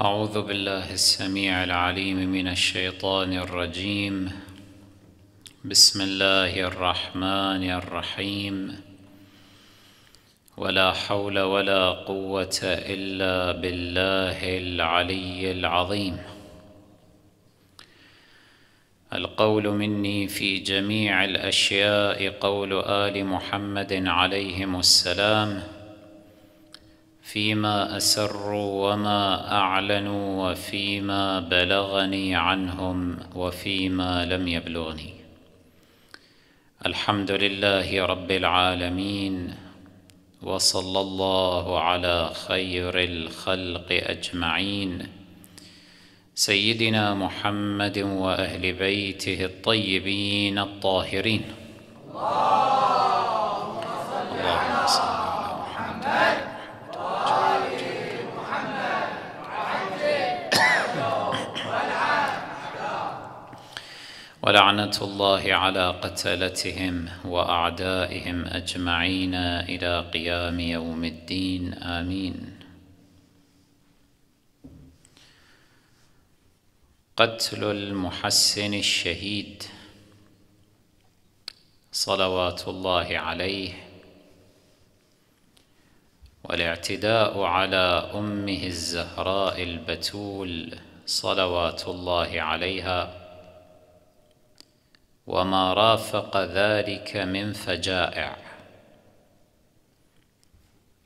أعوذ بالله السميع العليم من الشيطان الرجيم بسم الله الرحمن الرحيم ولا حول ولا قوة إلا بالله العلي العظيم القول مني في جميع الأشياء قول آل محمد عليهم السلام فيما اسروا وما اعلنوا وفيما بلغني عنهم وفيما لم يبلغني الحمد لله رب العالمين وصلى الله على خير الخلق اجمعين سيدنا محمد واهل بيته الطيبين الطاهرين اللهم صل على ولعنة الله على قتلتهم وأعدائهم أجمعين إلى قيام يوم الدين آمين قتل المحسن الشهيد صلوات الله عليه والاعتداء على أمه الزهراء البتول صلوات الله عليها وما رافق ذلك من فجائع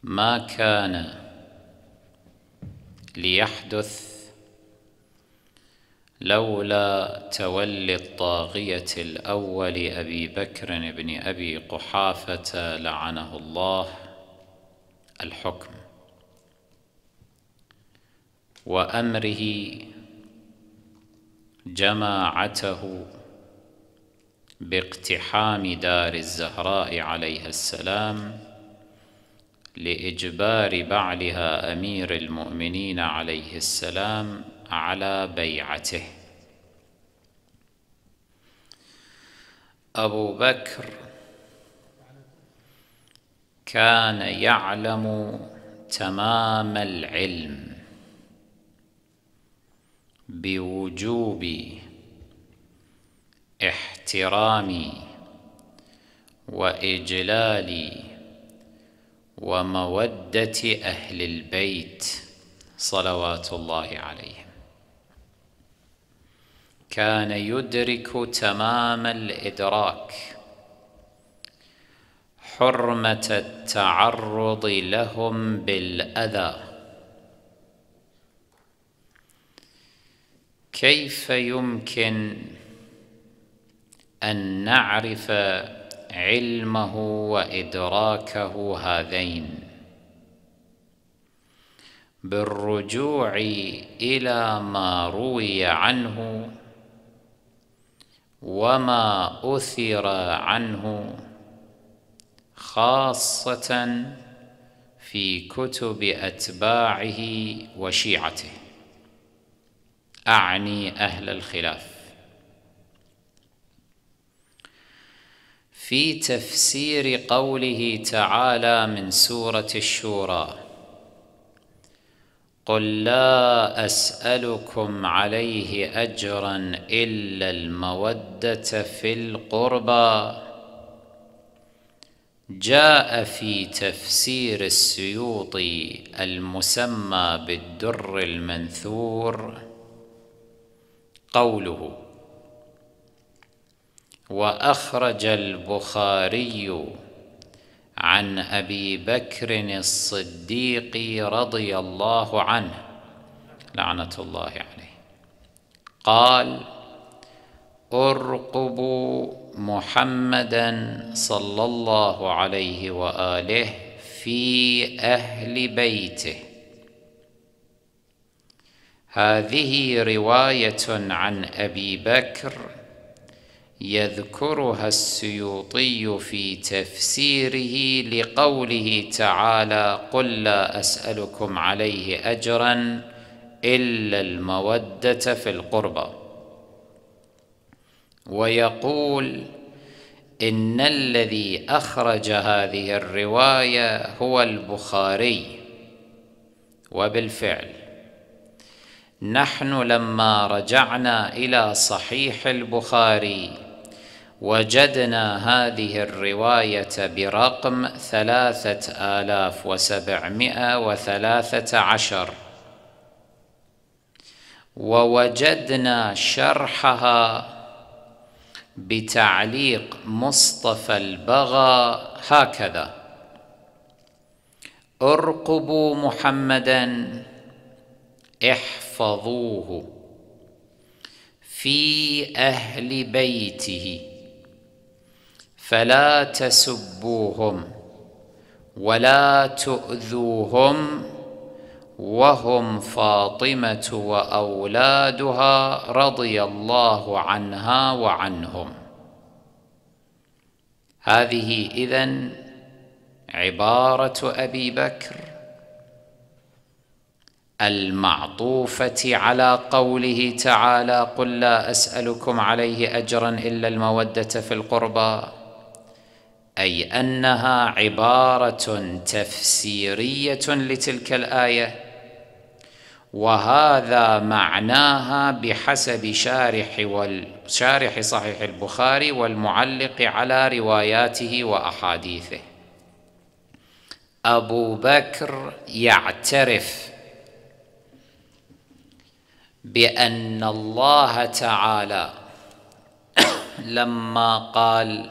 ما كان ليحدث لولا تولي الطاغية الأول أبي بكر بن أبي قحافة لعنه الله الحكم وأمره جماعته باقتحام دار الزهراء عليها السلام لإجبار بعلها أمير المؤمنين عليه السلام على بيعته أبو بكر كان يعلم تمام العلم بوجوب احترامي واجلالي وموده اهل البيت صلوات الله عليهم كان يدرك تمام الادراك حرمه التعرض لهم بالاذى كيف يمكن أن نعرف علمه وإدراكه هذين بالرجوع إلى ما روي عنه وما أثر عنه خاصة في كتب أتباعه وشيعته أعني أهل الخلاف في تفسير قوله تعالى من سورة الشورى قل لا أسألكم عليه أجرا إلا المودة في القربى جاء في تفسير السيوطي المسمى بالدر المنثور قوله واخرج البخاري عن ابي بكر الصديق رضي الله عنه لعنه الله عليه قال ارقبوا محمدا صلى الله عليه واله في اهل بيته هذه روايه عن ابي بكر يذكرها السيوطي في تفسيره لقوله تعالى قل لا اسالكم عليه اجرا الا الموده في القربى ويقول ان الذي اخرج هذه الروايه هو البخاري وبالفعل نحن لما رجعنا الى صحيح البخاري وجدنا هذه الرواية برقم ثلاثة آلاف وسبعمائة وثلاثة عشر ووجدنا شرحها بتعليق مصطفى البغى هكذا ارقبوا محمدا احفظوه في أهل بيته فلا تسبوهم ولا تؤذوهم وهم فاطمة وأولادها رضي الله عنها وعنهم هذه إذن عبارة أبي بكر المعطوفة على قوله تعالى قل لا أسألكم عليه أجرا إلا المودة في القربى أي أنها عبارة تفسيرية لتلك الآية وهذا معناها بحسب شارح والشارح صحيح البخاري والمعلق على رواياته وأحاديثه أبو بكر يعترف بأن الله تعالى لما قال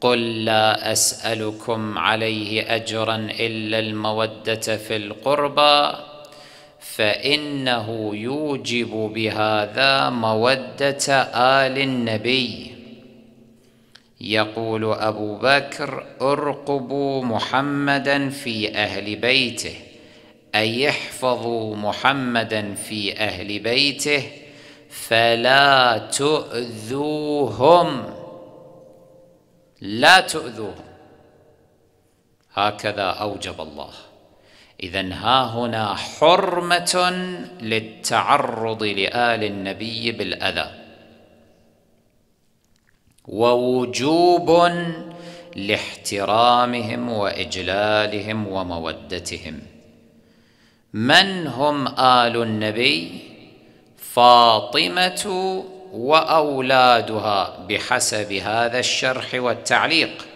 قل لا اسالكم عليه اجرا الا الموده في القربى فانه يوجب بهذا موده ال النبي يقول ابو بكر ارقبوا محمدا في اهل بيته اي احفظوا محمدا في اهل بيته فلا تؤذوهم لا تؤذوه هكذا أوجب الله إذا ها هنا حرمة للتعرض لآل النبي بالأذى ووجوب لاحترامهم وإجلالهم ومودتهم من هم آل النبي؟ فاطمة واولادها بحسب هذا الشرح والتعليق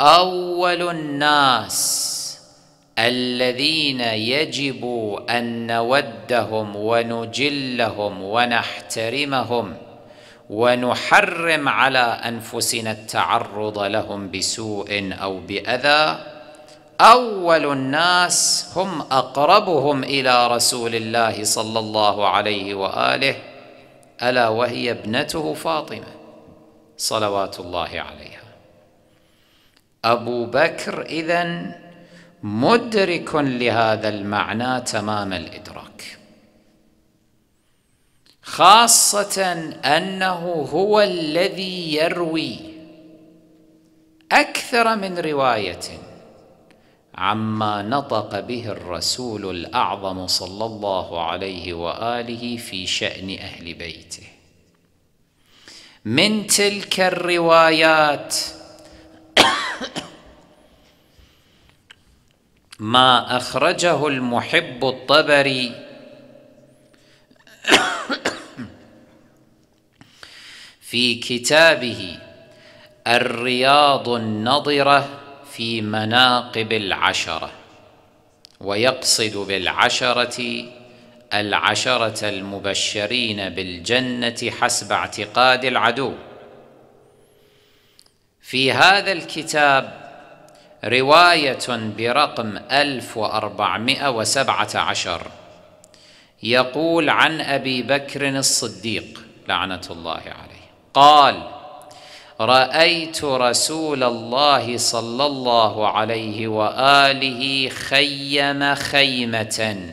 اول الناس الذين يجب ان نودهم ونجلهم ونحترمهم ونحرم على انفسنا التعرض لهم بسوء او باذى اول الناس هم اقربهم الى رسول الله صلى الله عليه واله ألا وهي ابنته فاطمة صلوات الله عليها أبو بكر إذا مدرك لهذا المعنى تمام الإدراك خاصة أنه هو الذي يروي أكثر من رواية عما نطق به الرسول الأعظم صلى الله عليه وآله في شأن أهل بيته من تلك الروايات ما أخرجه المحب الطبري في كتابه الرياض النضره في مناقب العشره ويقصد بالعشره العشره المبشرين بالجنه حسب اعتقاد العدو في هذا الكتاب روايه برقم 1417 يقول عن ابي بكر الصديق لعنه الله عليه قال رايت رسول الله صلى الله عليه واله خيم خيمه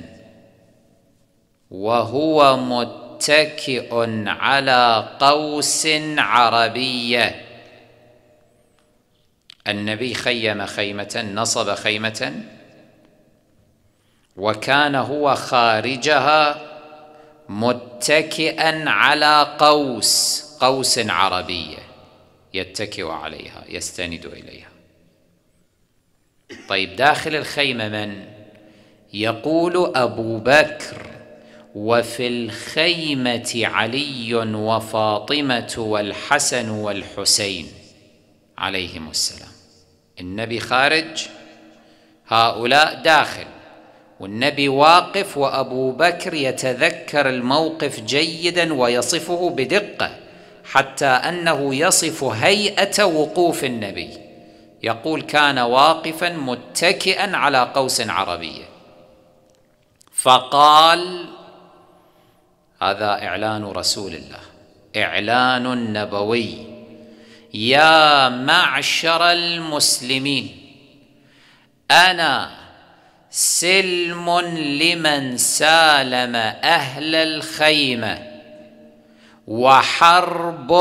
وهو متكئ على قوس عربيه النبي خيم خيمه نصب خيمه وكان هو خارجها متكئا على قوس قوس عربيه يتكئ عليها يستند إليها طيب داخل الخيمة من؟ يقول أبو بكر وفي الخيمة علي وفاطمة والحسن والحسين عليهم السلام النبي خارج هؤلاء داخل والنبي واقف وأبو بكر يتذكر الموقف جيدا ويصفه بدقة حتى انه يصف هيئه وقوف النبي يقول كان واقفا متكئا على قوس عربيه فقال هذا اعلان رسول الله اعلان نبوي يا معشر المسلمين انا سلم لمن سالم اهل الخيمه وحرب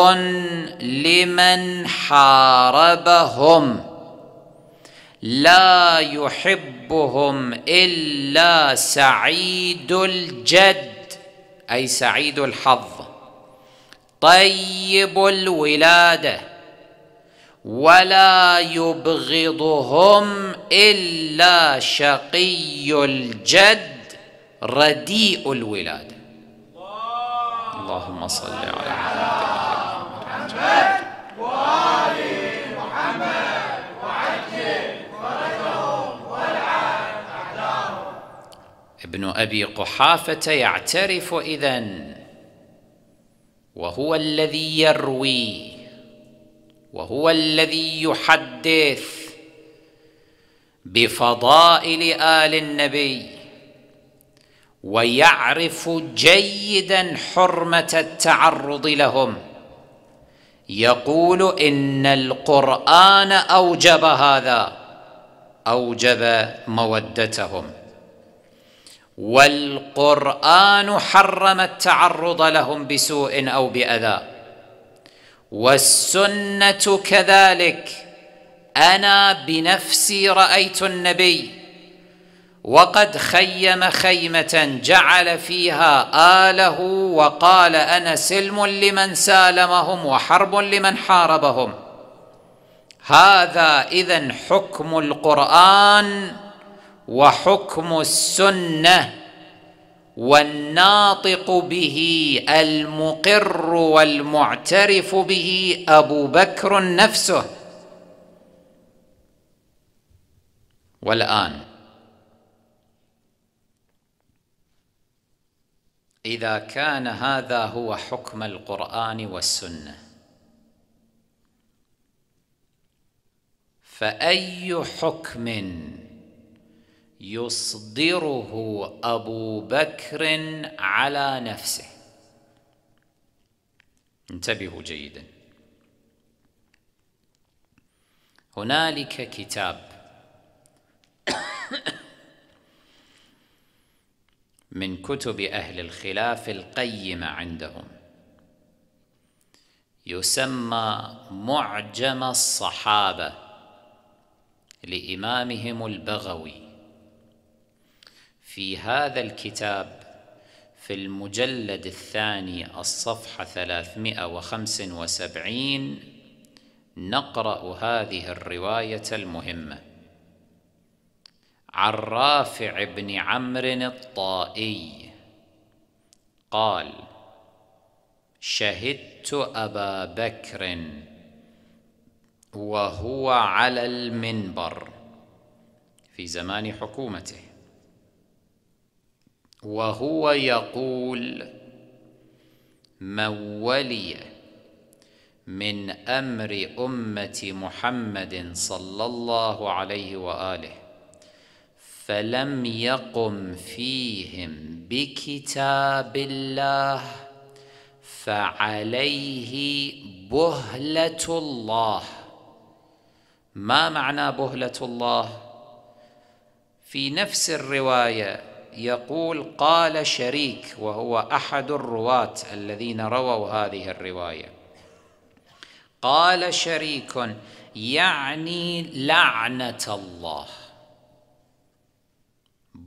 لمن حاربهم لا يحبهم الا سعيد الجد اي سعيد الحظ طيب الولاده ولا يبغضهم الا شقي الجد رديء الولاده اللهم صل على محمد وآل محمد وعجل والعن ابن أبي قحافة يعترف إذا وهو الذي يروي وهو الذي يحدث بفضائل آل النبي ويعرف جيدا حرمه التعرض لهم يقول ان القران اوجب هذا اوجب مودتهم والقران حرم التعرض لهم بسوء او باذى والسنه كذلك انا بنفسي رايت النبي وقد خيم خيمة جعل فيها آله وقال أنا سلم لمن سالمهم وحرب لمن حاربهم هذا إذا حكم القرآن وحكم السنة والناطق به المقر والمعترف به أبو بكر نفسه والآن إذا كان هذا هو حكم القرآن والسنة فأي حكم يصدره أبو بكر على نفسه انتبهوا جيدا هنالك كتاب من كتب أهل الخلاف القيمة عندهم يسمى معجم الصحابة لإمامهم البغوي في هذا الكتاب في المجلد الثاني الصفحة 375 نقرأ هذه الرواية المهمة عن رافع بن عمرو الطائي قال شهدت ابا بكر وهو على المنبر في زمان حكومته وهو يقول من ولي من امر امه محمد صلى الله عليه واله فلم يقم فيهم بكتاب الله فعليه بهلة الله ما معنى بهلة الله في نفس الرواية يقول قال شريك وهو أحد الرواة الذين رووا هذه الرواية قال شريك يعني لعنة الله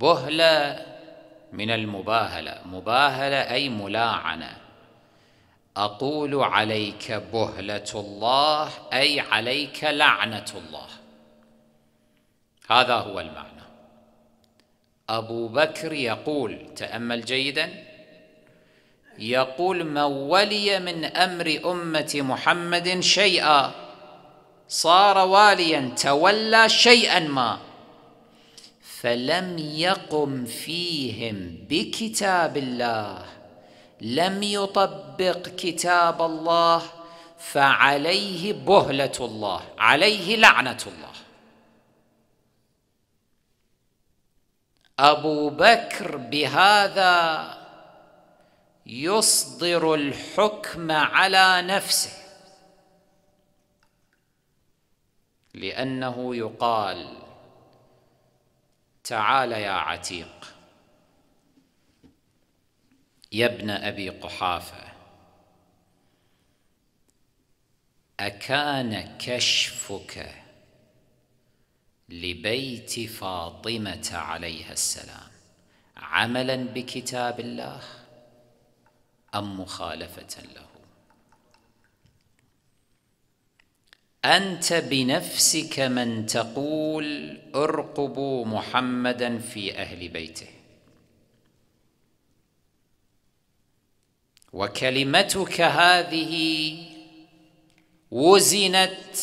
بهلة من المباهلة مباهلة أي ملاعنة أقول عليك بهلة الله أي عليك لعنة الله هذا هو المعنى أبو بكر يقول تأمل جيدا يقول من ولي من أمر أمة محمد شيئا صار واليا تولى شيئا ما فلم يقم فيهم بكتاب الله لم يطبق كتاب الله فعليه بهله الله عليه لعنه الله ابو بكر بهذا يصدر الحكم على نفسه لانه يقال تعال يا عتيق يا ابن ابي قحافه اكان كشفك لبيت فاطمه عليها السلام عملا بكتاب الله ام مخالفه له أنت بنفسك من تقول ارقبوا محمدا في أهل بيته وكلمتك هذه وزنت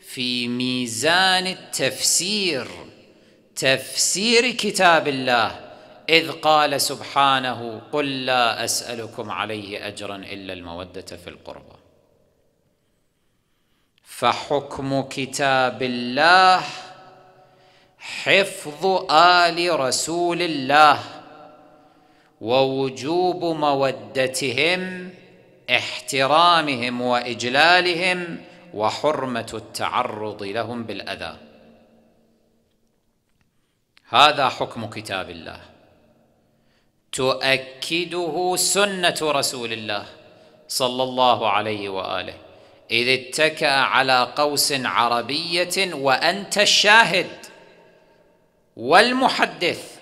في ميزان التفسير تفسير كتاب الله إذ قال سبحانه قل لا أسألكم عليه أجرا إلا المودة في القربى فحكم كتاب الله حفظ ال رسول الله ووجوب مودتهم احترامهم واجلالهم وحرمه التعرض لهم بالاذى هذا حكم كتاب الله تؤكده سنه رسول الله صلى الله عليه واله إذ اتكأ على قوس عربية وأنت الشاهد والمحدث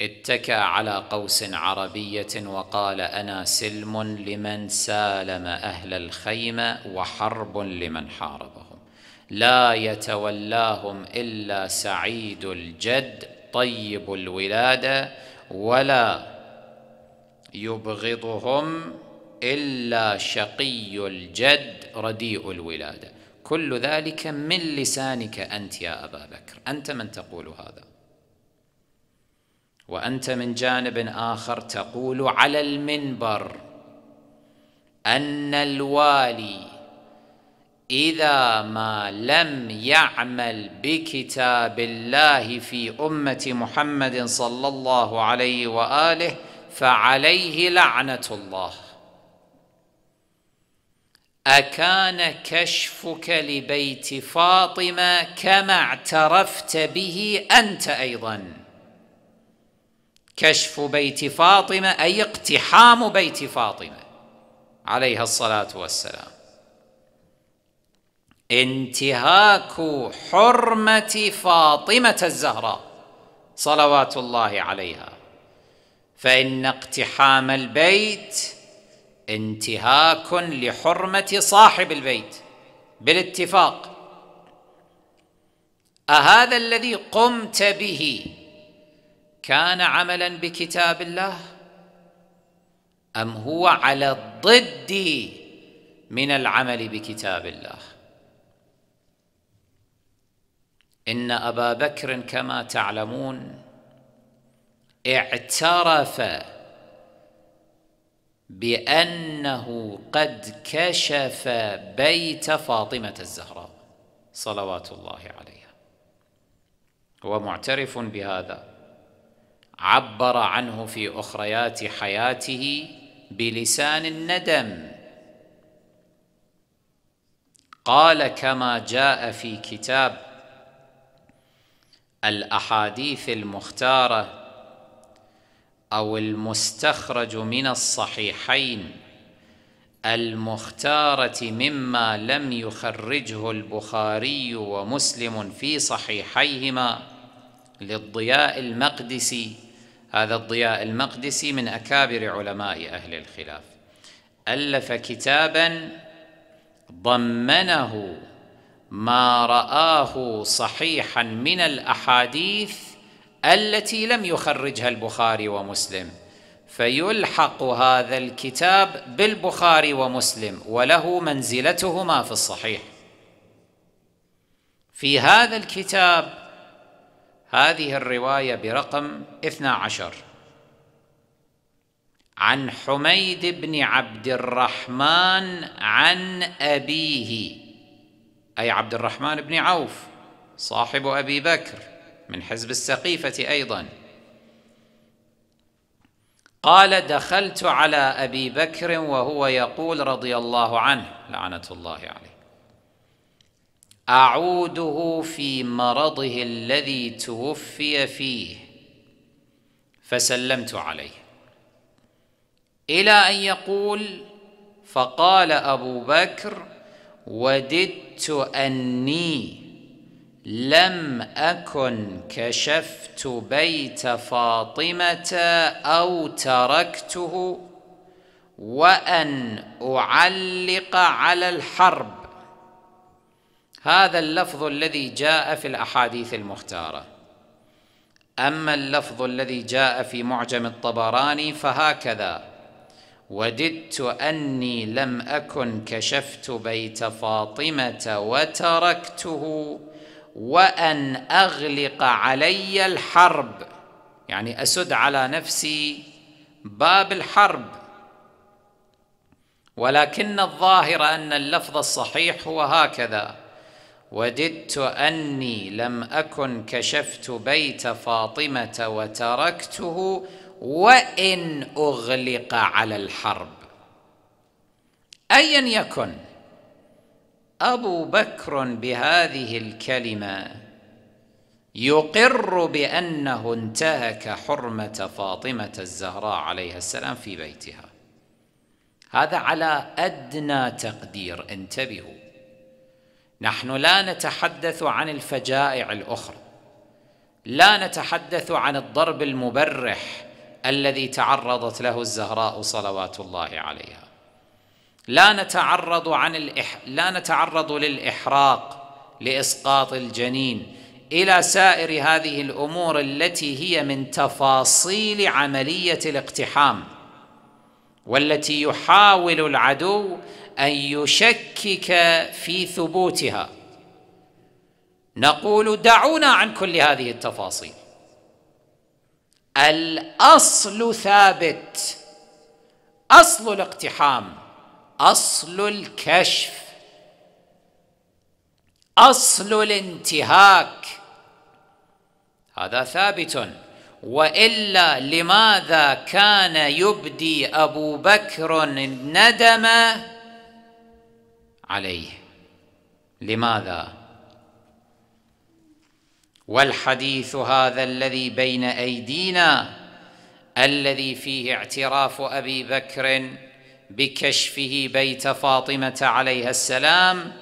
اتكأ على قوس عربية وقال أنا سلم لمن سالم أهل الخيمة وحرب لمن حاربهم لا يتولاهم إلا سعيد الجد طيب الولادة ولا يبغضهم إلا شقي الجد رديء الولادة كل ذلك من لسانك أنت يا أبا بكر أنت من تقول هذا وأنت من جانب آخر تقول على المنبر أن الوالي إذا ما لم يعمل بكتاب الله في أمة محمد صلى الله عليه وآله فعليه لعنة الله أكان كشفك لبيت فاطمة كما اعترفت به أنت أيضا كشف بيت فاطمة أي اقتحام بيت فاطمة عليها الصلاة والسلام انتهاك حرمة فاطمة الزهراء صلوات الله عليها فإن اقتحام البيت انتهاك لحرمة صاحب البيت بالاتفاق أهذا الذي قمت به كان عملا بكتاب الله أم هو على الضد من العمل بكتاب الله إن أبا بكر كما تعلمون اعترف بأنه قد كشف بيت فاطمة الزهراء صلوات الله عليها هو معترف بهذا عبر عنه في أخريات حياته بلسان الندم قال كما جاء في كتاب الأحاديث المختارة او المستخرج من الصحيحين المختاره مما لم يخرجه البخاري ومسلم في صحيحيهما للضياء المقدسي هذا الضياء المقدسي من اكابر علماء اهل الخلاف الف كتابا ضمنه ما راه صحيحا من الاحاديث التي لم يخرجها البخاري ومسلم فيلحق هذا الكتاب بالبخاري ومسلم وله منزلتهما في الصحيح في هذا الكتاب هذه الرواية برقم 12 عن حميد بن عبد الرحمن عن أبيه أي عبد الرحمن بن عوف صاحب أبي بكر من حزب السقيفة أيضا قال دخلت على أبي بكر وهو يقول رضي الله عنه لعنة الله عليه أعوده في مرضه الذي توفي فيه فسلمت عليه إلى أن يقول فقال أبو بكر وددت أني لم أكن كشفت بيت فاطمة أو تركته وأن أعلق على الحرب هذا اللفظ الذي جاء في الأحاديث المختارة أما اللفظ الذي جاء في معجم الطبراني فهكذا وددت أني لم أكن كشفت بيت فاطمة وتركته وان اغلق علي الحرب يعني اسد على نفسي باب الحرب ولكن الظاهر ان اللفظ الصحيح هو هكذا وددت اني لم اكن كشفت بيت فاطمه وتركته وان اغلق على الحرب ايا يكن أبو بكر بهذه الكلمة يقر بأنه انتهك حرمة فاطمة الزهراء عليها السلام في بيتها هذا على أدنى تقدير انتبهوا نحن لا نتحدث عن الفجائع الأخرى لا نتحدث عن الضرب المبرح الذي تعرضت له الزهراء صلوات الله عليها لا نتعرض عن الإح... لا نتعرض للإحراق لإسقاط الجنين إلى سائر هذه الأمور التي هي من تفاصيل عملية الاقتحام والتي يحاول العدو أن يشكك في ثبوتها نقول دعونا عن كل هذه التفاصيل الأصل ثابت أصل الاقتحام اصل الكشف اصل الانتهاك هذا ثابت والا لماذا كان يبدي ابو بكر الندم عليه لماذا والحديث هذا الذي بين ايدينا الذي فيه اعتراف ابي بكر بكشفه بيت فاطمه عليها السلام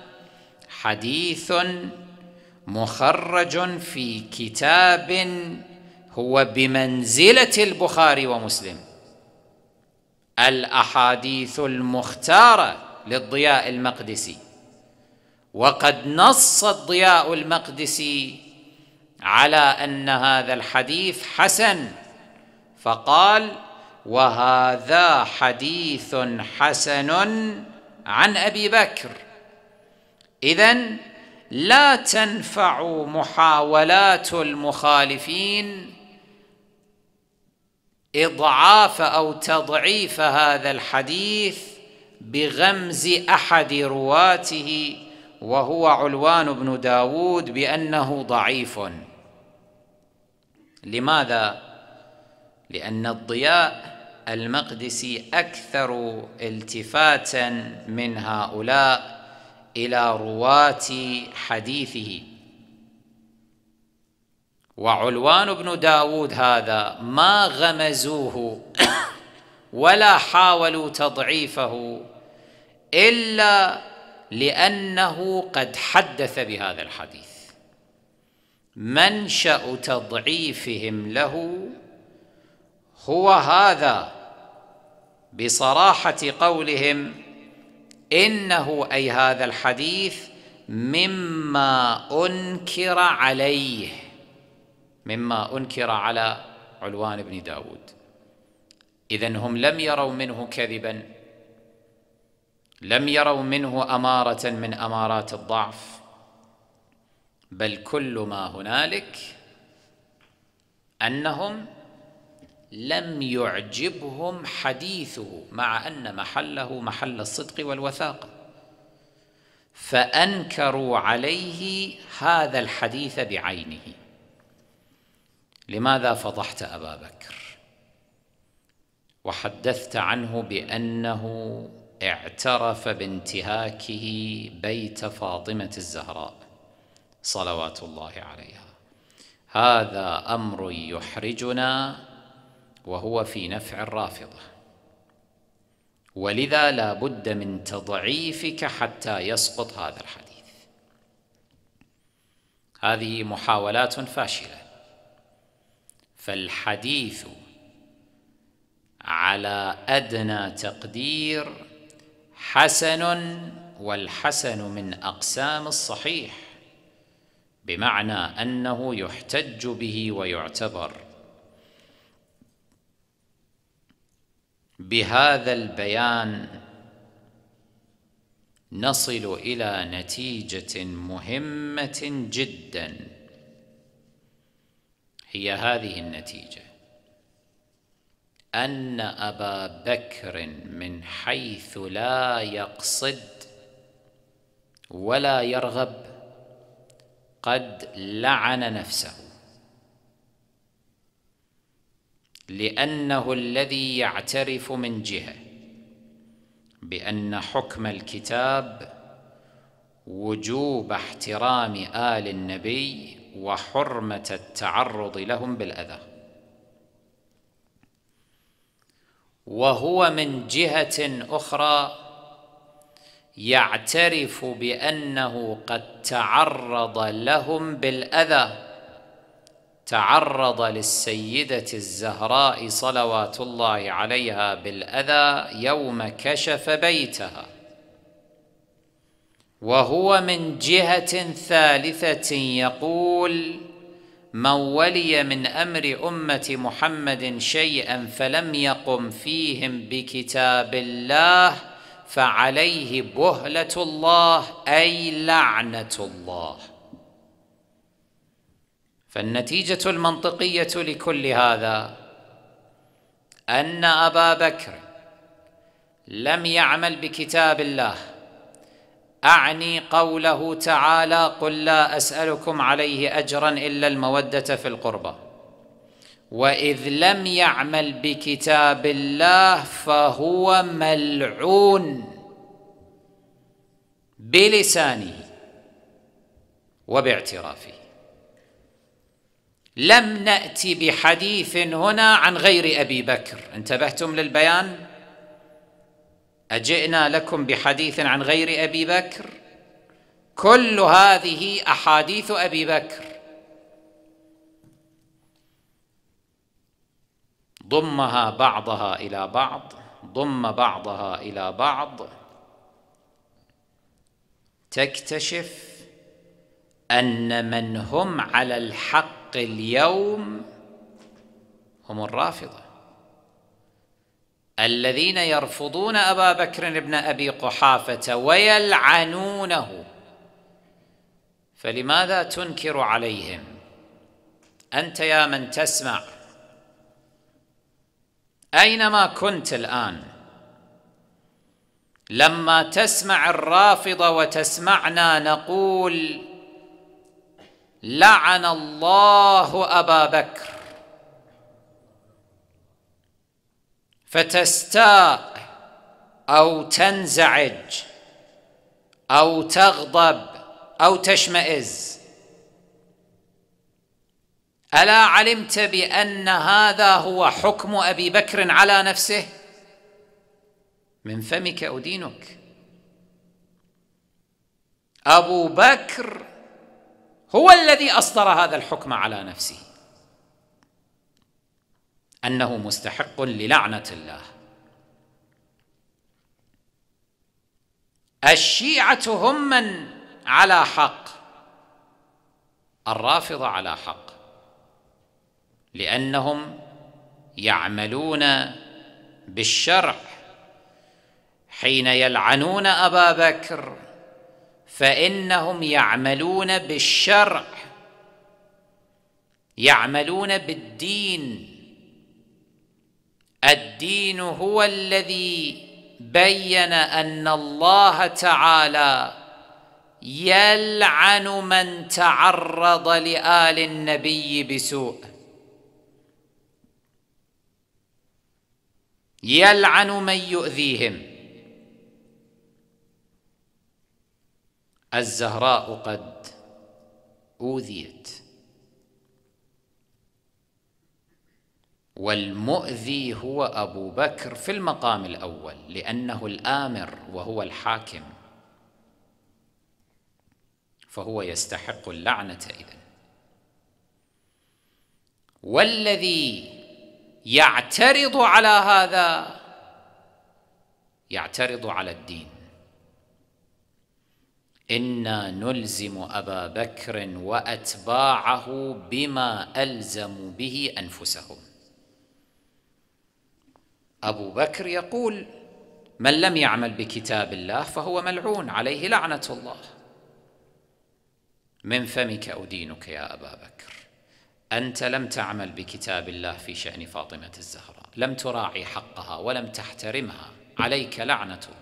حديث مخرج في كتاب هو بمنزله البخاري ومسلم الاحاديث المختاره للضياء المقدسي وقد نص الضياء المقدسي على ان هذا الحديث حسن فقال وهذا حديث حسن عن ابي بكر اذا لا تنفع محاولات المخالفين اضعاف او تضعيف هذا الحديث بغمز احد رواته وهو علوان بن داود بانه ضعيف لماذا لان الضياء المقدسي اكثر التفاتا من هؤلاء الى رواه حديثه وعلوان بن داود هذا ما غمزوه ولا حاولوا تضعيفه الا لانه قد حدث بهذا الحديث منشا تضعيفهم له هو هذا بصراحه قولهم انه اي هذا الحديث مما انكر عليه مما انكر على علوان بن داود اذا هم لم يروا منه كذبا لم يروا منه اماره من امارات الضعف بل كل ما هنالك انهم لم يعجبهم حديثه مع أن محله محل الصدق والوثاق فأنكروا عليه هذا الحديث بعينه لماذا فضحت أبا بكر وحدثت عنه بأنه اعترف بانتهاكه بيت فاطمة الزهراء صلوات الله عليها هذا أمر يحرجنا وهو في نفع الرافضة ولذا لا بد من تضعيفك حتى يسقط هذا الحديث هذه محاولات فاشلة فالحديث على أدنى تقدير حسن والحسن من أقسام الصحيح بمعنى أنه يحتج به ويعتبر بهذا البيان نصل إلى نتيجة مهمة جدا هي هذه النتيجة أن أبا بكر من حيث لا يقصد ولا يرغب قد لعن نفسه لأنه الذي يعترف من جهة بأن حكم الكتاب وجوب احترام آل النبي وحرمة التعرض لهم بالأذى وهو من جهة أخرى يعترف بأنه قد تعرض لهم بالأذى تعرض للسيدة الزهراء صلوات الله عليها بالأذى يوم كشف بيتها وهو من جهة ثالثة يقول من ولي من أمر أمة محمد شيئا فلم يقم فيهم بكتاب الله فعليه بهلة الله أي لعنة الله فالنتيجة المنطقية لكل هذا أن أبا بكر لم يعمل بكتاب الله أعني قوله تعالى قل لا أسألكم عليه أجرا إلا المودة في القربى وإذ لم يعمل بكتاب الله فهو ملعون بلسانه وباعترافه لم ناتي بحديث هنا عن غير ابي بكر انتبهتم للبيان اجئنا لكم بحديث عن غير ابي بكر كل هذه احاديث ابي بكر ضمها بعضها الى بعض ضم بعضها الى بعض تكتشف ان من هم على الحق حق اليوم هم الرافضة الذين يرفضون أبا بكر بن أبي قحافة ويلعنونه فلماذا تنكر عليهم أنت يا من تسمع أينما كنت الآن لما تسمع الرافضة وتسمعنا نقول لعن الله أبا بكر فتستاء أو تنزعج أو تغضب أو تشمئز ألا علمت بأن هذا هو حكم أبي بكر على نفسه من فمك أدينك أبو بكر هو الذي اصدر هذا الحكم على نفسه انه مستحق للعنه الله الشيعه هم من على حق الرافضه على حق لانهم يعملون بالشرع حين يلعنون ابا بكر فانهم يعملون بالشرع يعملون بالدين الدين هو الذي بين ان الله تعالى يلعن من تعرض لال النبي بسوء يلعن من يؤذيهم الزهراء قد أوذيت والمؤذي هو أبو بكر في المقام الأول لأنه الآمر وهو الحاكم فهو يستحق اللعنة إذن والذي يعترض على هذا يعترض على الدين انا نلزم ابا بكر واتباعه بما الزموا به انفسهم ابو بكر يقول من لم يعمل بكتاب الله فهو ملعون عليه لعنه الله من فمك ادينك يا ابا بكر انت لم تعمل بكتاب الله في شان فاطمه الزهراء لم تراعي حقها ولم تحترمها عليك لعنه الله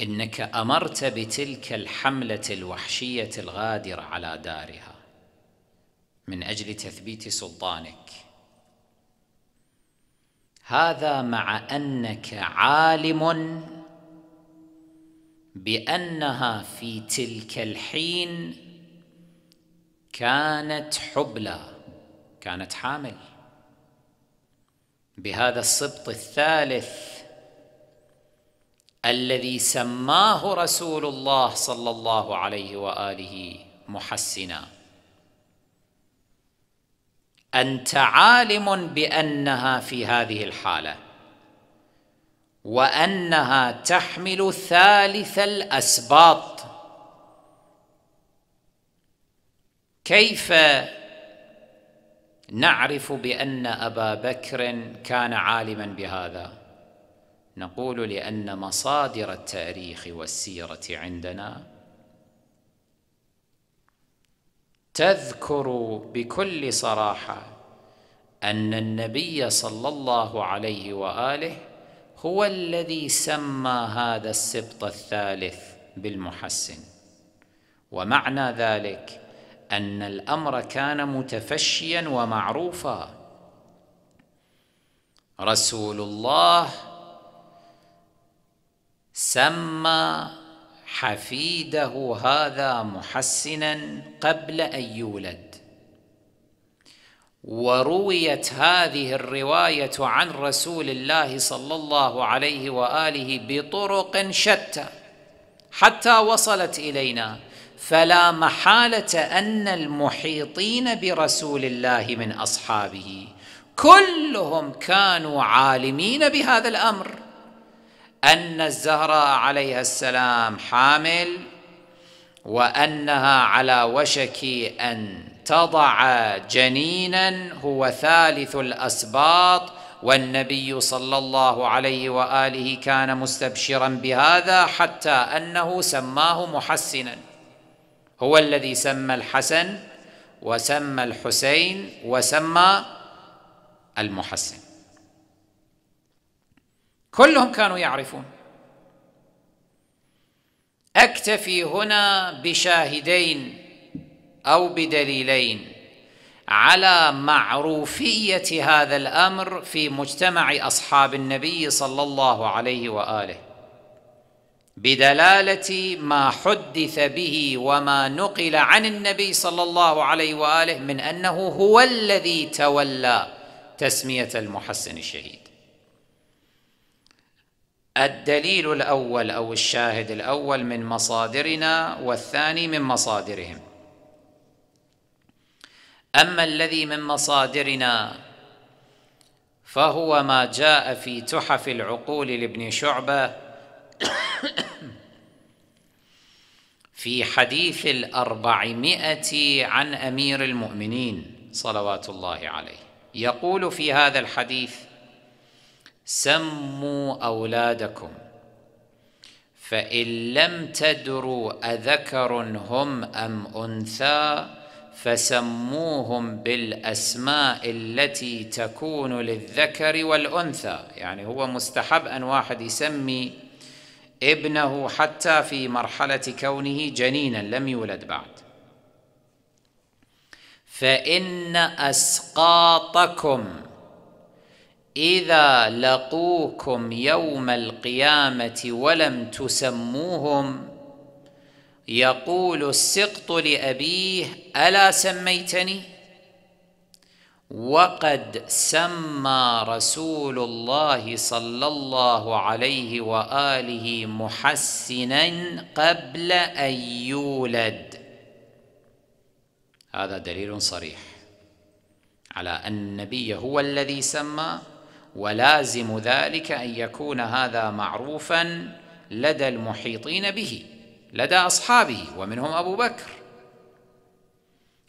انك امرت بتلك الحمله الوحشيه الغادره على دارها من اجل تثبيت سلطانك هذا مع انك عالم بانها في تلك الحين كانت حبلى كانت حامل بهذا السبط الثالث الذي سماه رسول الله صلى الله عليه واله محسنا انت عالم بانها في هذه الحاله وانها تحمل ثالث الاسباط كيف نعرف بان ابا بكر كان عالما بهذا نقول لان مصادر التاريخ والسيره عندنا تذكر بكل صراحه ان النبي صلى الله عليه واله هو الذي سمى هذا السبط الثالث بالمحسن ومعنى ذلك ان الامر كان متفشيا ومعروفا رسول الله سمى حفيده هذا محسنا قبل ان يولد ورويت هذه الروايه عن رسول الله صلى الله عليه واله بطرق شتى حتى وصلت الينا فلا محاله ان المحيطين برسول الله من اصحابه كلهم كانوا عالمين بهذا الامر أن الزهراء عليها السلام حامل وأنها على وشك أن تضع جنينا هو ثالث الأسباط والنبي صلى الله عليه وآله كان مستبشرا بهذا حتى أنه سماه محسنا هو الذي سمى الحسن وسمى الحسين وسمى المحسن كلهم كانوا يعرفون اكتفي هنا بشاهدين او بدليلين على معروفيه هذا الامر في مجتمع اصحاب النبي صلى الله عليه واله بدلاله ما حدث به وما نقل عن النبي صلى الله عليه واله من انه هو الذي تولى تسميه المحسن الشهيد الدليل الأول أو الشاهد الأول من مصادرنا والثاني من مصادرهم أما الذي من مصادرنا فهو ما جاء في تحف العقول لابن شعبة في حديث الأربعمائة عن أمير المؤمنين صلوات الله عليه يقول في هذا الحديث سموا أولادكم فإن لم تدروا أذكر هم أم أنثى فسموهم بالأسماء التي تكون للذكر والأنثى يعني هو مستحب أن واحد يسمي ابنه حتى في مرحلة كونه جنينا لم يولد بعد فإن أسقاطكم إذا لقوكم يوم القيامة ولم تسموهم يقول السقط لأبيه ألا سميتني؟ وقد سمى رسول الله صلى الله عليه وآله محسنا قبل أن يولد هذا دليل صريح على أن النبي هو الذي سمى ولازم ذلك ان يكون هذا معروفا لدى المحيطين به لدى اصحابه ومنهم ابو بكر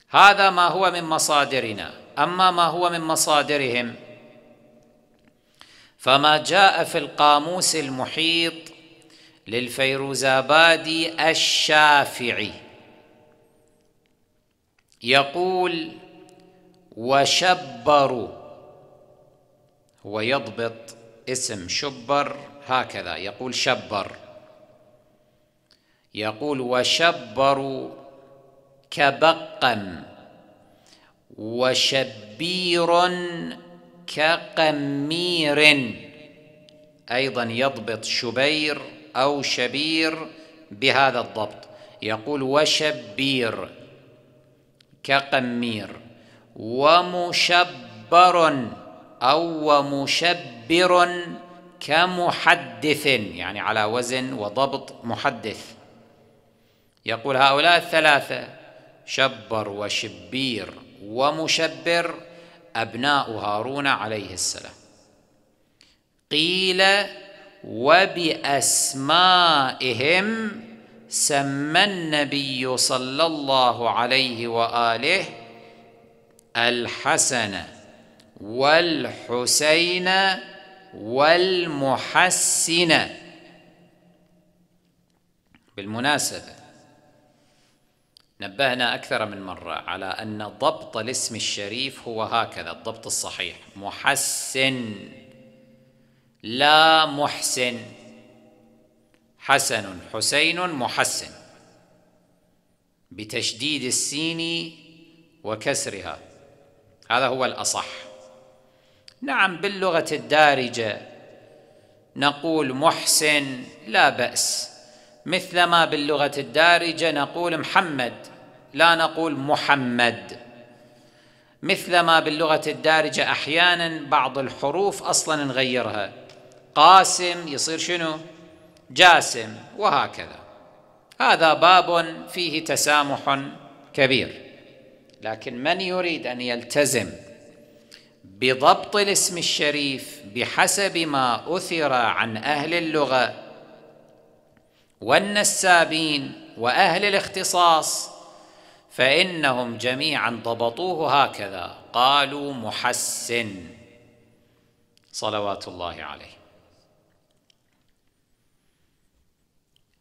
هذا ما هو من مصادرنا اما ما هو من مصادرهم فما جاء في القاموس المحيط للفيروزابادي الشافعي يقول وشبروا ويضبط اسم شبر هكذا يقول شبر يقول وشبروا كبقا وشبير كقمير أيضا يضبط شبير أو شبير بهذا الضبط يقول وشبير كقمير ومشبر أو ومشبر كمحدث يعني على وزن وضبط محدث يقول هؤلاء الثلاثة شبر وشبير ومشبر أبناء هارون عليه السلام قيل وبأسمائهم سمى النبي صلى الله عليه وآله الحسنه والحسين والمحسن بالمناسبة نبهنا أكثر من مرة على أن ضبط الاسم الشريف هو هكذا الضبط الصحيح محسن لا محسن حسن حسين محسن بتشديد السين وكسرها هذا هو الأصح نعم باللغه الدارجه نقول محسن لا باس مثلما باللغه الدارجه نقول محمد لا نقول محمد مثلما باللغه الدارجه احيانا بعض الحروف اصلا نغيرها قاسم يصير شنو جاسم وهكذا هذا باب فيه تسامح كبير لكن من يريد ان يلتزم بضبط الاسم الشريف بحسب ما أثر عن أهل اللغة والنسابين وأهل الاختصاص فإنهم جميعا ضبطوه هكذا قالوا محسن صلوات الله عليه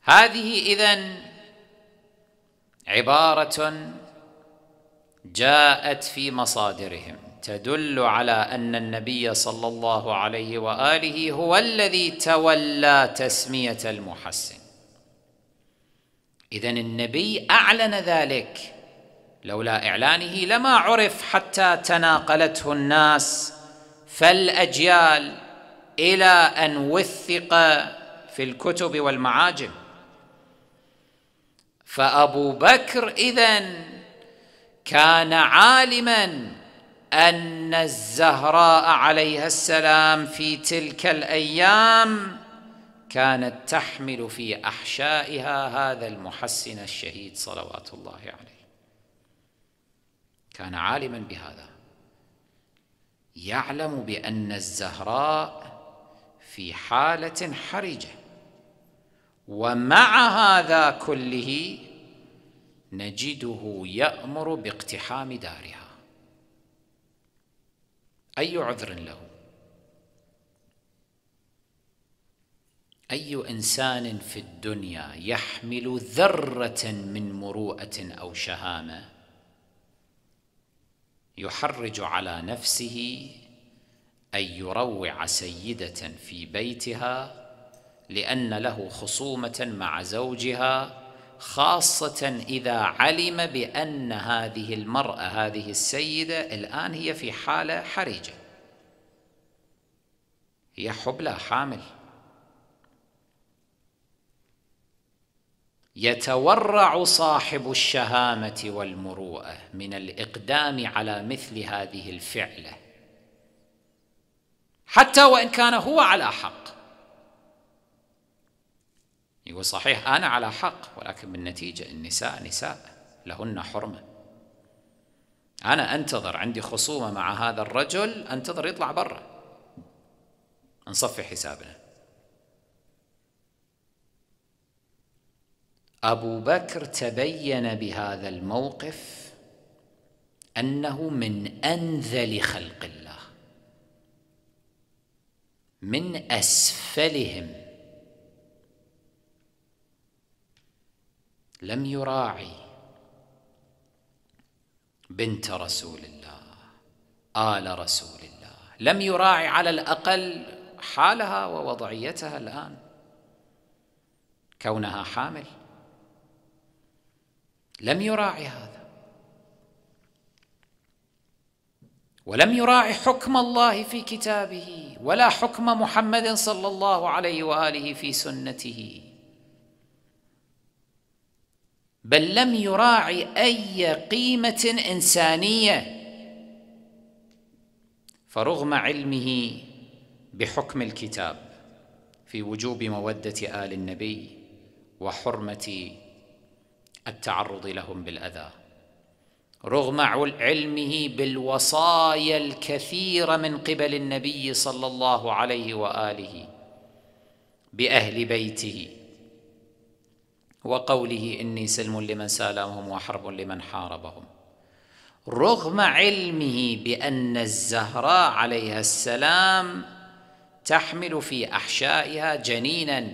هذه إذن عبارة جاءت في مصادرهم تدل على أن النبي صلى الله عليه وآله هو الذي تولى تسمية المحسن إذا النبي أعلن ذلك لولا إعلانه لما عرف حتى تناقلته الناس فالأجيال إلى أن وثق في الكتب والمعاجم فأبو بكر إذن كان عالماً ان الزهراء عليها السلام في تلك الايام كانت تحمل في احشائها هذا المحسن الشهيد صلوات الله عليه كان عالما بهذا يعلم بان الزهراء في حاله حرجه ومع هذا كله نجده يامر باقتحام دارها أي عذر له أي إنسان في الدنيا يحمل ذرة من مروءة أو شهامة يحرج على نفسه أن يروع سيدة في بيتها لأن له خصومة مع زوجها خاصة إذا علم بأن هذه المرأة هذه السيدة الآن هي في حالة حرجة هي حبلى حامل يتورع صاحب الشهامة والمروءة من الإقدام على مثل هذه الفعلة حتى وإن كان هو على حق يقول صحيح أنا على حق ولكن بالنتيجة النساء نساء لهن حرمة أنا أنتظر عندي خصومة مع هذا الرجل أنتظر يطلع برا نصفي حسابنا أبو بكر تبين بهذا الموقف أنه من أنذل خلق الله من أسفلهم لم يراعي بنت رسول الله آل رسول الله لم يراعي على الأقل حالها ووضعيتها الآن كونها حامل لم يراعي هذا ولم يراعي حكم الله في كتابه ولا حكم محمد صلى الله عليه واله في سنته بل لم يراعي اي قيمه انسانيه فرغم علمه بحكم الكتاب في وجوب موده ال النبي وحرمه التعرض لهم بالاذى رغم علمه بالوصايا الكثيره من قبل النبي صلى الله عليه واله باهل بيته وقوله إني سلم لمن سالمهم وحرب لمن حاربهم رغم علمه بأن الزهراء عليها السلام تحمل في أحشائها جنينا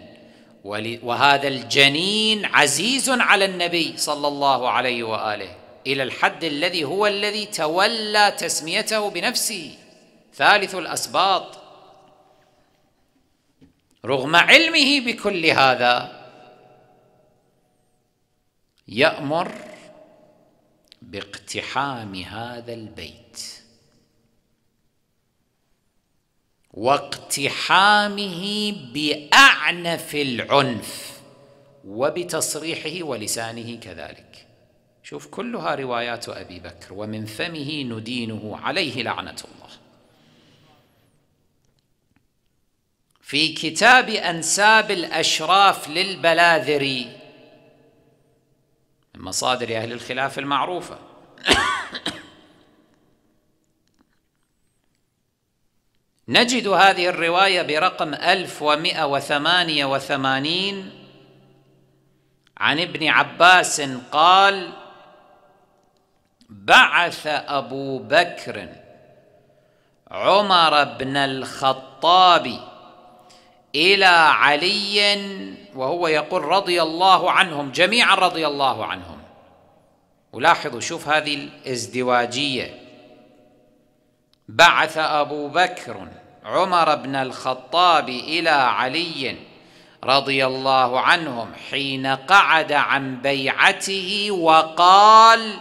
وهذا الجنين عزيز على النبي صلى الله عليه وآله إلى الحد الذي هو الذي تولى تسميته بنفسه ثالث الأسباط رغم علمه بكل هذا يأمر باقتحام هذا البيت واقتحامه باعنف العنف وبتصريحه ولسانه كذلك شوف كلها روايات ابي بكر ومن فمه ندينه عليه لعنه الله في كتاب انساب الاشراف للبلاذري مصادر أهل الخلاف المعروفة نجد هذه الرواية برقم 1188 عن ابن عباس قال بعث أبو بكر عمر بن الخطاب إلى علي وهو يقول رضي الله عنهم جميعا رضي الله عنهم ولاحظوا شوف هذه الازدواجية بعث أبو بكر عمر بن الخطاب إلى علي رضي الله عنهم حين قعد عن بيعته وقال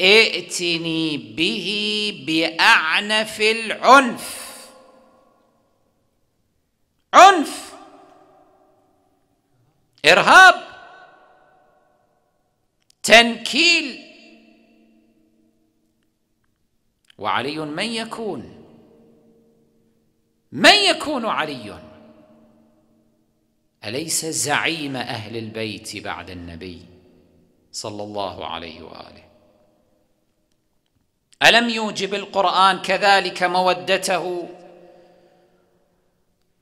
ائتني به بأعنف العنف عنف إرهاب تنكيل وعلي من يكون من يكون علي أليس زعيم أهل البيت بعد النبي صلى الله عليه وآله ألم يوجب القرآن كذلك مودته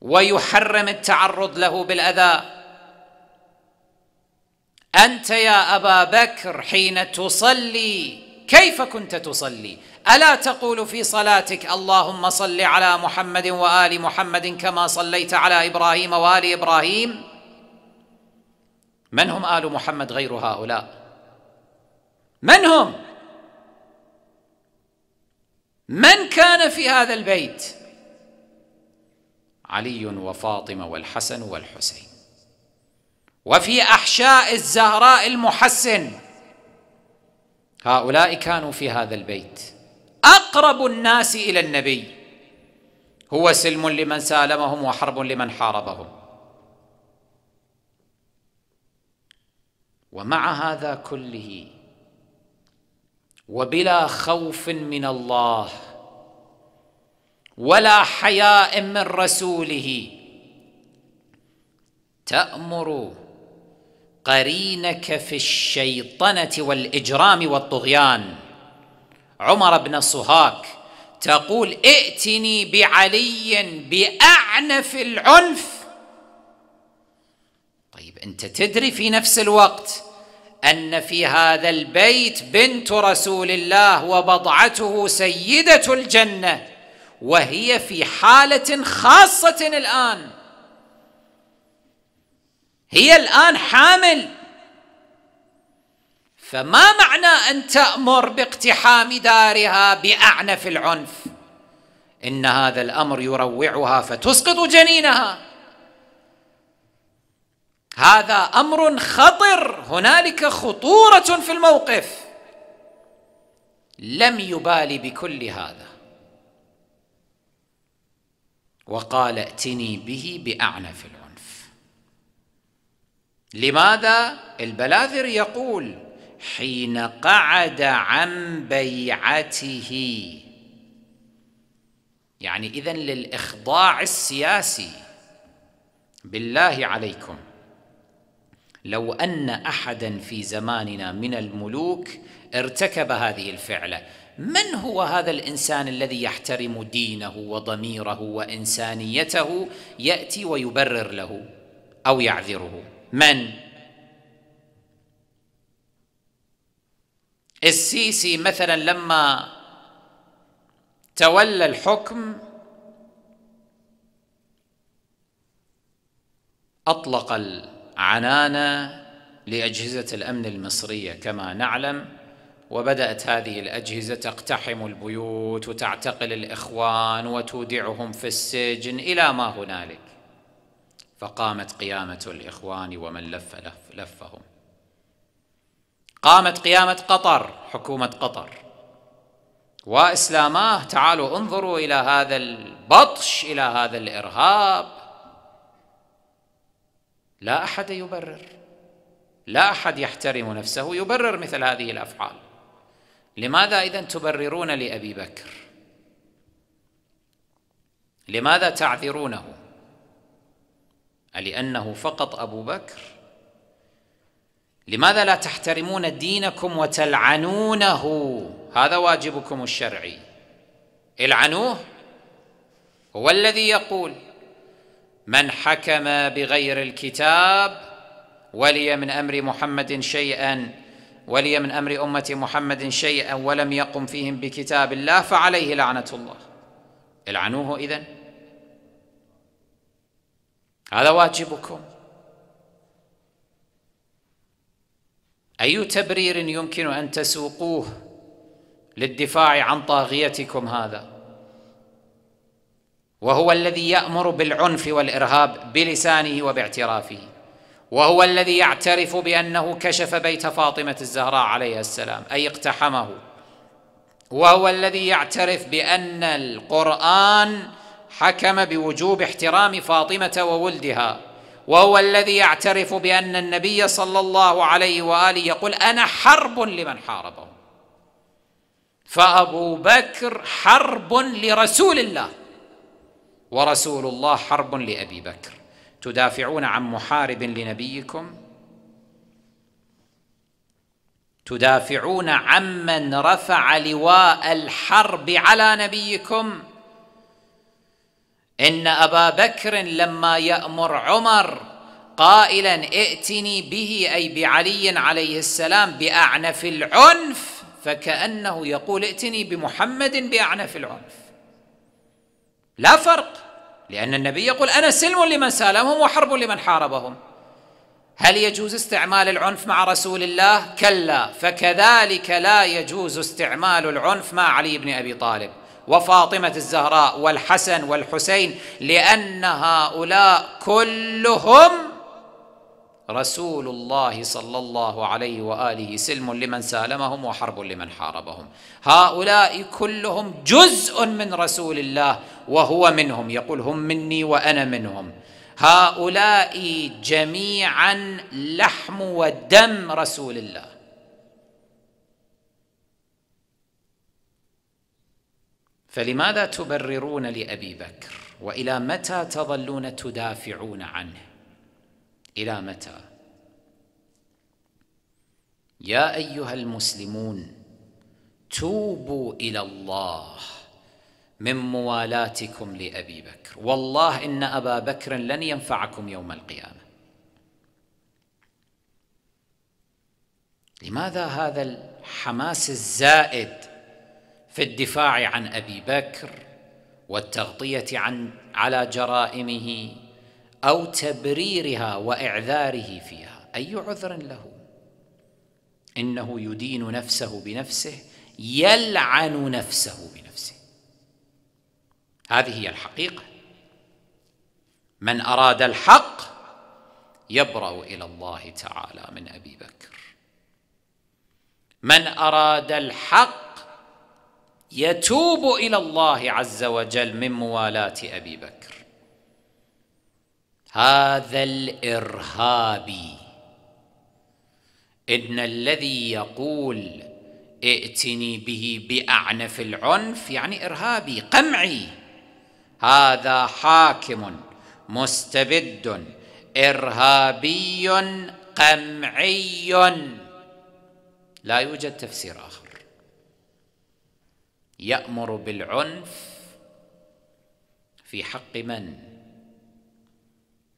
ويحرم التعرض له بالاذى انت يا ابا بكر حين تصلي كيف كنت تصلي الا تقول في صلاتك اللهم صل على محمد وال محمد كما صليت على ابراهيم وال ابراهيم من هم ال محمد غير هؤلاء من هم من كان في هذا البيت علي وفاطمه والحسن والحسين وفي احشاء الزهراء المحسن هؤلاء كانوا في هذا البيت اقرب الناس الى النبي هو سلم لمن سالمهم وحرب لمن حاربهم ومع هذا كله وبلا خوف من الله ولا حياء من رسوله تأمر قرينك في الشيطنة والإجرام والطغيان عمر بن صهاك تقول ائتني بعلي بأعنف العنف طيب أنت تدري في نفس الوقت أن في هذا البيت بنت رسول الله وبضعته سيدة الجنة وهي في حالة خاصة الآن هي الآن حامل فما معنى أن تأمر باقتحام دارها بأعنف العنف إن هذا الأمر يروعها فتسقط جنينها هذا أمر خطر هنالك خطورة في الموقف لم يبالي بكل هذا وقال ائتني به بأعنف العنف لماذا البلاذر يقول حين قعد عن بيعته يعني إذا للإخضاع السياسي بالله عليكم لو أن أحدا في زماننا من الملوك ارتكب هذه الفعلة من هو هذا الانسان الذي يحترم دينه وضميره وانسانيته ياتي ويبرر له او يعذره من السيسي مثلا لما تولى الحكم اطلق العنان لاجهزه الامن المصريه كما نعلم وبدأت هذه الأجهزة تقتحم البيوت وتعتقل الإخوان وتودعهم في السجن إلى ما هنالك فقامت قيامة الإخوان ومن لف لف لفهم قامت قيامة قطر حكومة قطر وإسلاماه تعالوا انظروا إلى هذا البطش إلى هذا الإرهاب لا أحد يبرر لا أحد يحترم نفسه يبرر مثل هذه الأفعال لماذا إذا تبررون لأبي بكر لماذا تعذرونه ألأنه فقط أبو بكر لماذا لا تحترمون دينكم وتلعنونه هذا واجبكم الشرعي العنوه هو الذي يقول من حكم بغير الكتاب ولي من امر محمد شيئا ولي من امر امه محمد شيئا ولم يقم فيهم بكتاب الله فعليه لعنه الله العنوه اذن هذا واجبكم اي تبرير يمكن ان تسوقوه للدفاع عن طاغيتكم هذا وهو الذي يامر بالعنف والارهاب بلسانه وباعترافه وهو الذي يعترف بأنه كشف بيت فاطمة الزهراء عليها السلام أي اقتحمه وهو الذي يعترف بأن القرآن حكم بوجوب احترام فاطمة وولدها وهو الذي يعترف بأن النبي صلى الله عليه وآله يقول أنا حرب لمن حاربه فأبو بكر حرب لرسول الله ورسول الله حرب لأبي بكر تدافعون عن محارب لنبيكم تدافعون عمن رفع لواء الحرب على نبيكم ان ابا بكر لما يامر عمر قائلا ائتني به اي بعلي عليه السلام باعنف العنف فكانه يقول ائتني بمحمد باعنف العنف لا فرق لأن النبي يقول أنا سلم لمن سالمهم وحرب لمن حاربهم هل يجوز استعمال العنف مع رسول الله؟ كلا فكذلك لا يجوز استعمال العنف مع علي بن أبي طالب وفاطمة الزهراء والحسن والحسين لأن هؤلاء كلهم رسول الله صلى الله عليه وآله سلم لمن سالمهم وحرب لمن حاربهم هؤلاء كلهم جزء من رسول الله وهو منهم يقول هم مني وأنا منهم هؤلاء جميعا لحم ودم رسول الله فلماذا تبررون لأبي بكر وإلى متى تظلون تدافعون عنه إلى متى؟ يا أيها المسلمون توبوا إلى الله من موالاتكم لأبي بكر والله إن أبا بكر لن ينفعكم يوم القيامة لماذا هذا الحماس الزائد في الدفاع عن أبي بكر والتغطية عن على جرائمه أو تبريرها وإعذاره فيها أي عذر له إنه يدين نفسه بنفسه يلعن نفسه بنفسه هذه هي الحقيقة من أراد الحق يبرأ إلى الله تعالى من أبي بكر من أراد الحق يتوب إلى الله عز وجل من موالاة أبي بكر هذا الارهابي ان الذي يقول ائتني به باعنف العنف يعني ارهابي قمعي هذا حاكم مستبد ارهابي قمعي لا يوجد تفسير اخر يامر بالعنف في حق من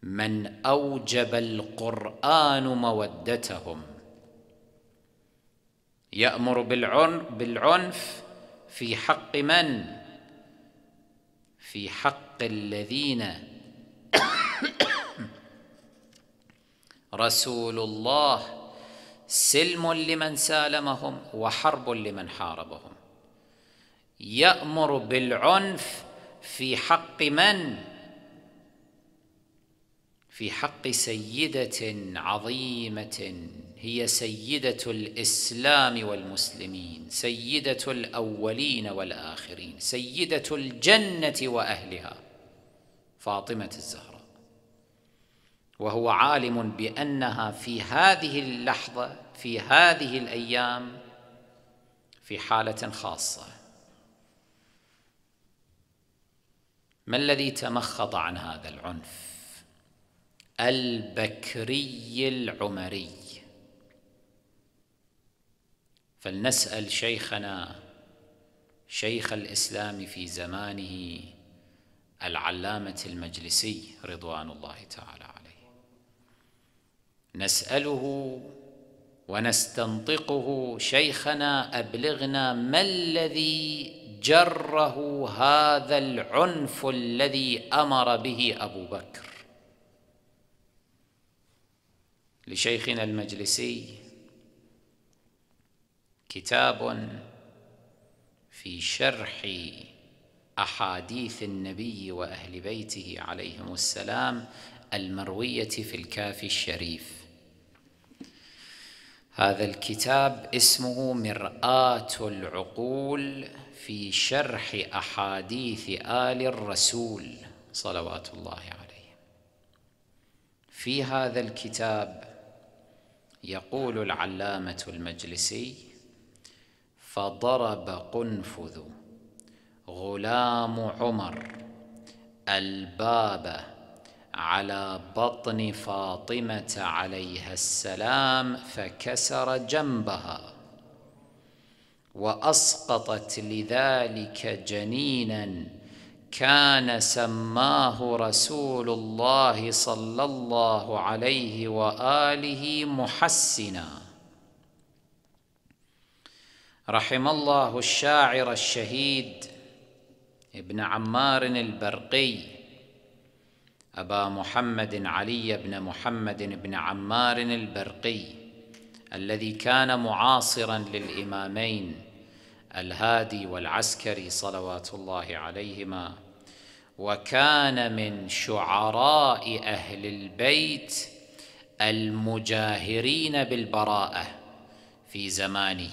من اوجب القران مودتهم يامر بالعنف في حق من في حق الذين رسول الله سلم لمن سالمهم وحرب لمن حاربهم يامر بالعنف في حق من في حق سيدة عظيمة هي سيدة الإسلام والمسلمين سيدة الأولين والآخرين سيدة الجنة وأهلها فاطمة الزهراء وهو عالم بأنها في هذه اللحظة في هذه الأيام في حالة خاصة ما الذي تمخض عن هذا العنف البكري العمري فلنسال شيخنا شيخ الاسلام في زمانه العلامه المجلسي رضوان الله تعالى عليه نساله ونستنطقه شيخنا ابلغنا ما الذي جره هذا العنف الذي امر به ابو بكر لشيخنا المجلسي كتاب في شرح احاديث النبي واهل بيته عليهم السلام المرويه في الكافي الشريف هذا الكتاب اسمه مراه العقول في شرح احاديث ال الرسول صلوات الله عليه في هذا الكتاب يقول العلامة المجلسي فضرب قنفذ غلام عمر الباب على بطن فاطمة عليها السلام فكسر جنبها وأسقطت لذلك جنينا كان سماه رسول الله صلى الله عليه واله محسنا رحم الله الشاعر الشهيد ابن عمار البرقي ابا محمد علي بن محمد بن عمار البرقي الذي كان معاصرا للامامين الهادي والعسكري صلوات الله عليهما وكان من شعراء اهل البيت المجاهرين بالبراءه في زمانه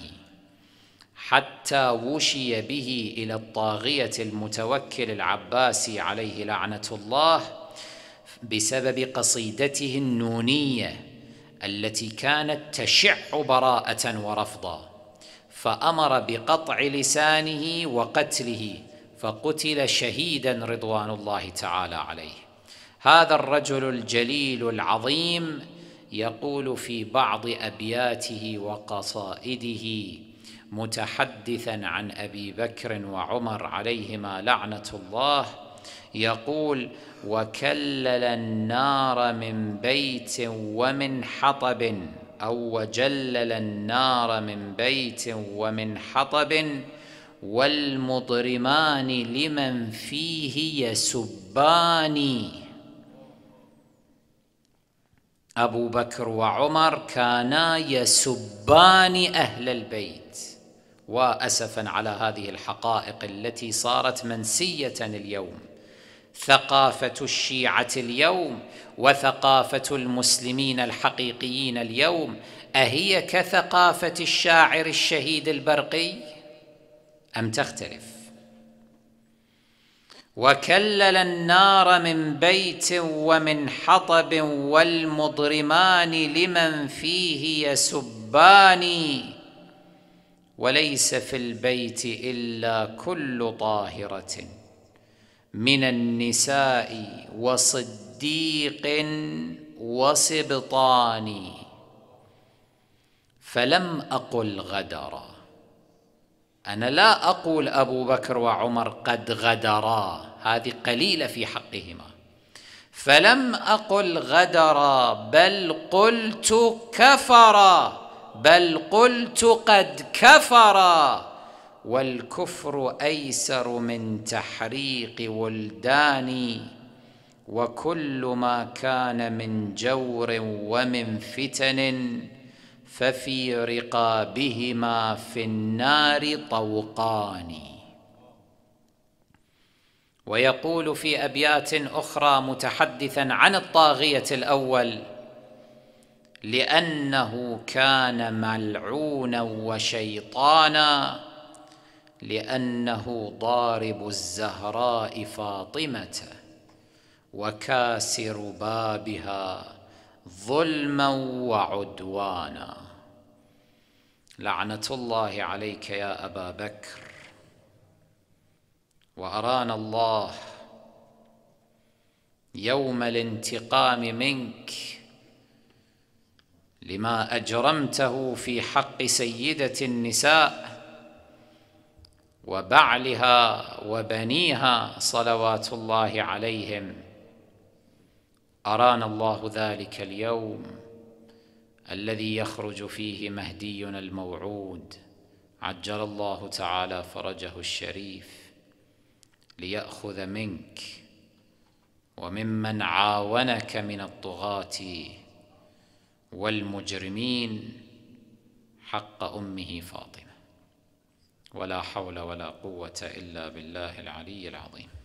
حتى وشي به الى الطاغيه المتوكل العباسي عليه لعنه الله بسبب قصيدته النونيه التي كانت تشع براءه ورفضا فامر بقطع لسانه وقتله فقتل شهيدا رضوان الله تعالى عليه هذا الرجل الجليل العظيم يقول في بعض ابياته وقصائده متحدثا عن ابي بكر وعمر عليهما لعنه الله يقول وكلل النار من بيت ومن حطب او وجلل النار من بيت ومن حطب والمضرمان لمن فيه يسبان أبو بكر وعمر كانا يسبان أهل البيت وأسفا على هذه الحقائق التي صارت منسية اليوم ثقافة الشيعة اليوم وثقافة المسلمين الحقيقيين اليوم أهي كثقافة الشاعر الشهيد البرقي؟ أم تختلف وكلل النار من بيت ومن حطب والمضرمان لمن فيه يسبان وليس في البيت إلا كل طاهرة من النساء وصديق وسبطان فلم أقل غدرًا أنا لا أقول أبو بكر وعمر قد غدرا هذه قليلة في حقهما فلم أقل غدرا بل قلت كفرا بل قلت قد كفرا والكفر أيسر من تحريق ولداني وكل ما كان من جور ومن فتن ففي رقابهما في النار طوقان ويقول في ابيات اخرى متحدثا عن الطاغيه الاول لانه كان ملعونا وشيطانا لانه ضارب الزهراء فاطمه وكاسر بابها ظلما وعدوانا لعنه الله عليك يا ابا بكر وارانا الله يوم الانتقام منك لما اجرمته في حق سيده النساء وبعلها وبنيها صلوات الله عليهم أرانا الله ذلك اليوم الذي يخرج فيه مهدينا الموعود عجل الله تعالى فرجه الشريف ليأخذ منك وممن عاونك من الطغاة والمجرمين حق أمه فاطمة ولا حول ولا قوة إلا بالله العلي العظيم